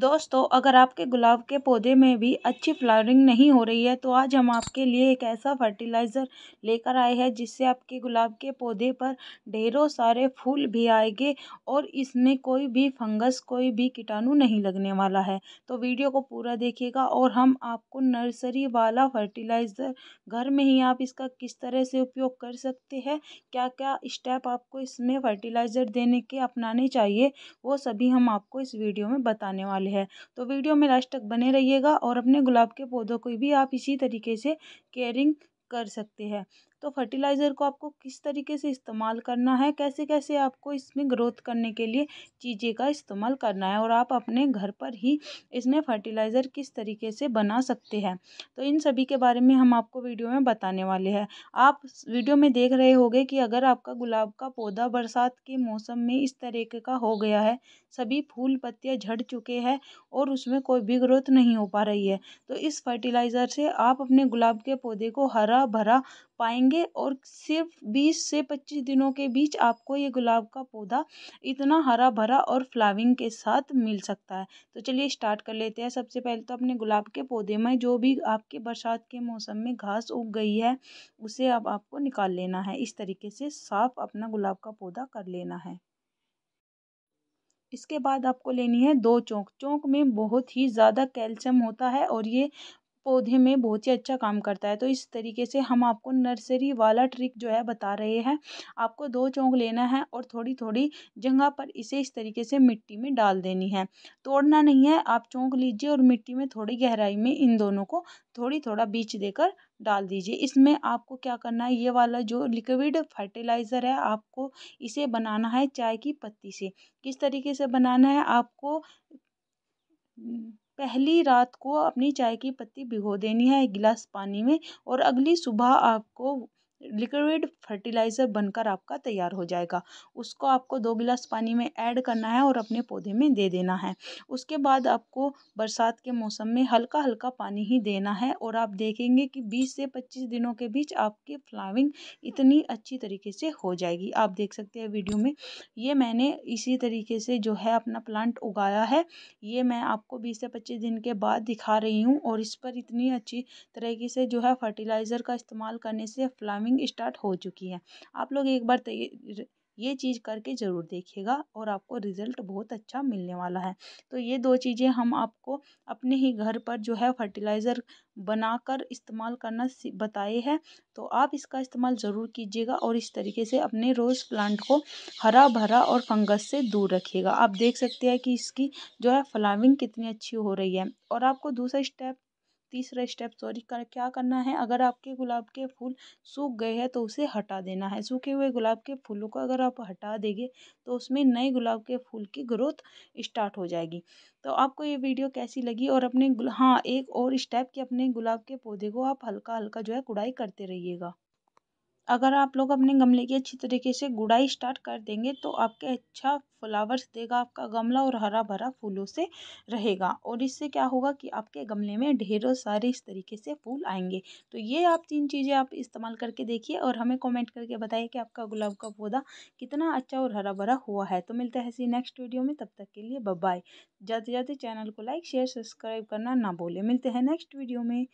दोस्तों अगर आपके गुलाब के पौधे में भी अच्छी फ्लावरिंग नहीं हो रही है तो आज हम आपके लिए एक ऐसा फर्टिलाइज़र लेकर आए हैं जिससे आपके गुलाब के पौधे पर ढेरों सारे फूल भी आएंगे और इसमें कोई भी फंगस कोई भी कीटाणु नहीं लगने वाला है तो वीडियो को पूरा देखिएगा और हम आपको नर्सरी वाला फर्टिलाइज़र घर में ही आप इसका किस तरह से उपयोग कर सकते हैं क्या क्या स्टेप आपको इसमें फर्टिलाइज़र देने के अपनाने चाहिए वो सभी हम आपको इस वीडियो में बताने वाले है तो वीडियो में लास्ट तक बने रहिएगा और अपने गुलाब के पौधों को भी आप इसी तरीके से केयरिंग कर सकते हैं तो फर्टिलाइज़र को आपको किस तरीके से इस्तेमाल करना है कैसे कैसे आपको इसमें ग्रोथ करने के लिए चीज़ें का इस्तेमाल करना है और आप अपने घर पर ही इसमें फर्टिलाइज़र किस तरीके से बना सकते हैं तो इन सभी के बारे में हम आपको वीडियो में बताने वाले हैं आप वीडियो में देख रहे हो कि अगर आपका गुलाब का पौधा बरसात के मौसम में इस तरीके का हो गया है सभी फूल पत्तियाँ झड़ चुके हैं और उसमें कोई भी ग्रोथ नहीं हो पा रही है तो इस फर्टिलाइज़र से आप अपने गुलाब के पौधे को हरा हरा भरा पाएंगे और सिर्फ बीस से पच्चीस दिनों के बीच आपको ये गुलाब का पौधा इतना हरा भरा और फ्लावरिंग के साथ मिल सकता है तो चलिए स्टार्ट कर लेते हैं सबसे पहले तो अपने गुलाब के पौधे में जो भी आपके बरसात के मौसम में घास उग गई है उसे अब आप आपको निकाल लेना है इस तरीके से साफ अपना गुलाब का पौधा कर लेना है इसके बाद आपको लेनी है दो चौंक चौंक में बहुत ही ज़्यादा कैल्शियम होता है और ये पौधे में बहुत ही अच्छा काम करता है तो इस तरीके से हम आपको नर्सरी वाला ट्रिक जो है बता रहे हैं आपको दो चौंक लेना है और थोड़ी थोड़ी जगह पर इसे इस तरीके से मिट्टी में डाल देनी है तोड़ना नहीं है आप चौंक लीजिए और मिट्टी में थोड़ी गहराई में इन दोनों को थोड़ी थोड़ा बीच देकर डाल दीजिए इसमें आपको क्या करना है ये वाला जो लिक्विड फर्टिलाइज़र है आपको इसे बनाना है चाय की पत्ती से किस तरीके से बनाना है आपको पहली रात को अपनी चाय की पत्ती भिगो देनी है एक गिलास पानी में और अगली सुबह आपको लिक्विड फर्टिलाइज़र बनकर आपका तैयार हो जाएगा उसको आपको दो गिलास पानी में ऐड करना है और अपने पौधे में दे देना है उसके बाद आपको बरसात के मौसम में हल्का हल्का पानी ही देना है और आप देखेंगे कि बीस से पच्चीस दिनों के बीच आपकी फ्लावरिंग इतनी अच्छी तरीके से हो जाएगी आप देख सकते हैं वीडियो में ये मैंने इसी तरीके से जो है अपना प्लांट उगाया है ये मैं आपको बीस से पच्चीस दिन के बाद दिखा रही हूँ और इस पर इतनी अच्छी तरीके से जो है फर्टिलाइज़र का इस्तेमाल करने से फ्लावरिंग स्विमिंग स्टार्ट हो चुकी है आप लोग एक बार ये चीज़ करके ज़रूर देखिएगा और आपको रिज़ल्ट बहुत अच्छा मिलने वाला है तो ये दो चीज़ें हम आपको अपने ही घर पर जो है फर्टिलाइज़र बनाकर इस्तेमाल करना बताए हैं तो आप इसका इस्तेमाल ज़रूर कीजिएगा और इस तरीके से अपने रोज़ प्लांट को हरा भरा और फंगस से दूर रखिएगा आप देख सकते हैं कि इसकी जो है फ्लाविंग कितनी अच्छी हो रही है और आपको दूसरा स्टेप तीसरा स्टेप सॉरी कर क्या करना है अगर आपके गुलाब के फूल सूख गए हैं तो उसे हटा देना है सूखे हुए गुलाब के फूलों को अगर आप हटा देंगे तो उसमें नए गुलाब के फूल की ग्रोथ स्टार्ट हो जाएगी तो आपको ये वीडियो कैसी लगी और अपने हाँ एक और स्टेप कि अपने गुलाब के पौधे को आप हल्का हल्का जो है कुड़ाई करते रहिएगा अगर आप लोग अपने गमले की अच्छी तरीके से गुड़ाई स्टार्ट कर देंगे तो आपके अच्छा फ्लावर्स देगा आपका गमला और हरा भरा फूलों से रहेगा और इससे क्या होगा कि आपके गमले में ढेरों सारे इस तरीके से फूल आएंगे तो ये आप तीन चीज़ें आप इस्तेमाल करके देखिए और हमें कमेंट करके बताइए कि आपका गुलाब का पौधा कितना अच्छा और हरा भरा हुआ है तो मिलता है ऐसी नेक्स्ट वीडियो में तब तक के लिए बाय जाते जाते चैनल को लाइक शेयर सब्सक्राइब करना ना भूलें मिलते हैं नेक्स्ट वीडियो में